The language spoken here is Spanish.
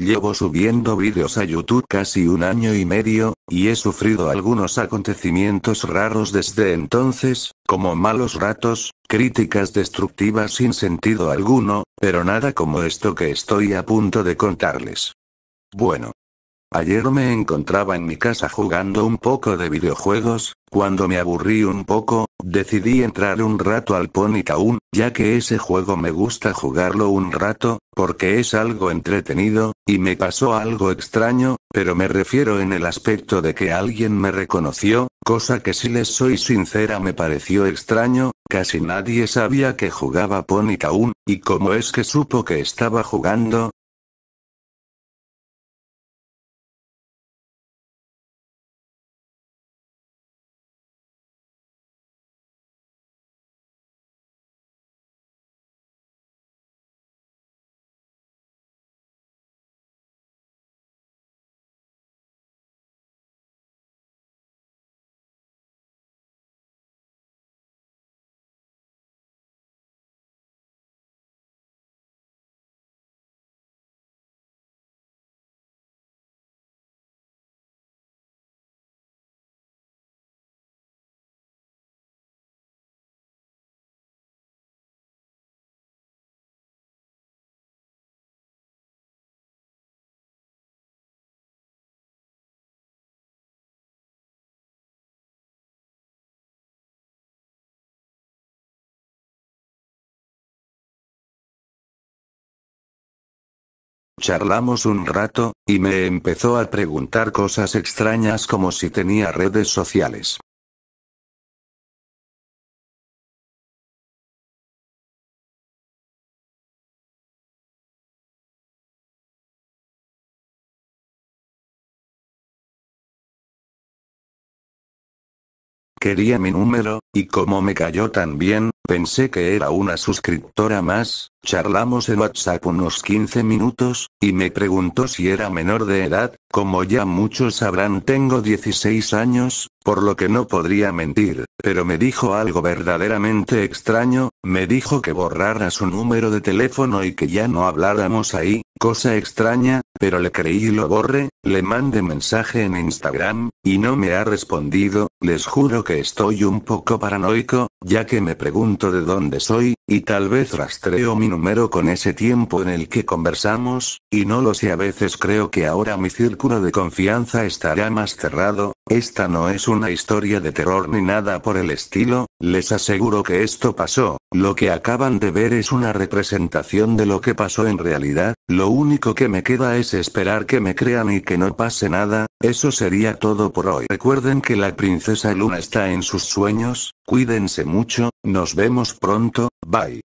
Llevo subiendo vídeos a YouTube casi un año y medio, y he sufrido algunos acontecimientos raros desde entonces, como malos ratos, críticas destructivas sin sentido alguno, pero nada como esto que estoy a punto de contarles. Bueno, Ayer me encontraba en mi casa jugando un poco de videojuegos, cuando me aburrí un poco, decidí entrar un rato al Pony ya que ese juego me gusta jugarlo un rato, porque es algo entretenido, y me pasó algo extraño, pero me refiero en el aspecto de que alguien me reconoció, cosa que si les soy sincera me pareció extraño, casi nadie sabía que jugaba Pony y como es que supo que estaba jugando, Charlamos un rato, y me empezó a preguntar cosas extrañas como si tenía redes sociales. Quería mi número, y como me cayó tan bien, Pensé que era una suscriptora más, charlamos en WhatsApp unos 15 minutos, y me preguntó si era menor de edad, como ya muchos sabrán tengo 16 años, por lo que no podría mentir, pero me dijo algo verdaderamente extraño, me dijo que borrara su número de teléfono y que ya no habláramos ahí, cosa extraña, pero le creí y lo borré, le mandé mensaje en Instagram, y no me ha respondido, les juro que estoy un poco paranoico, ya que me pregunto de dónde soy, y tal vez rastreo mi número con ese tiempo en el que conversamos, y no lo sé a veces creo que ahora mi círculo de confianza estará más cerrado, esta no es una historia de terror ni nada por el estilo, les aseguro que esto pasó, lo que acaban de ver es una representación de lo que pasó en realidad, lo único que me queda es esperar que me crean y que no pase nada, eso sería todo por hoy. Recuerden que la princesa Luna está en sus sueños, cuídense mucho, nos vemos pronto, bye.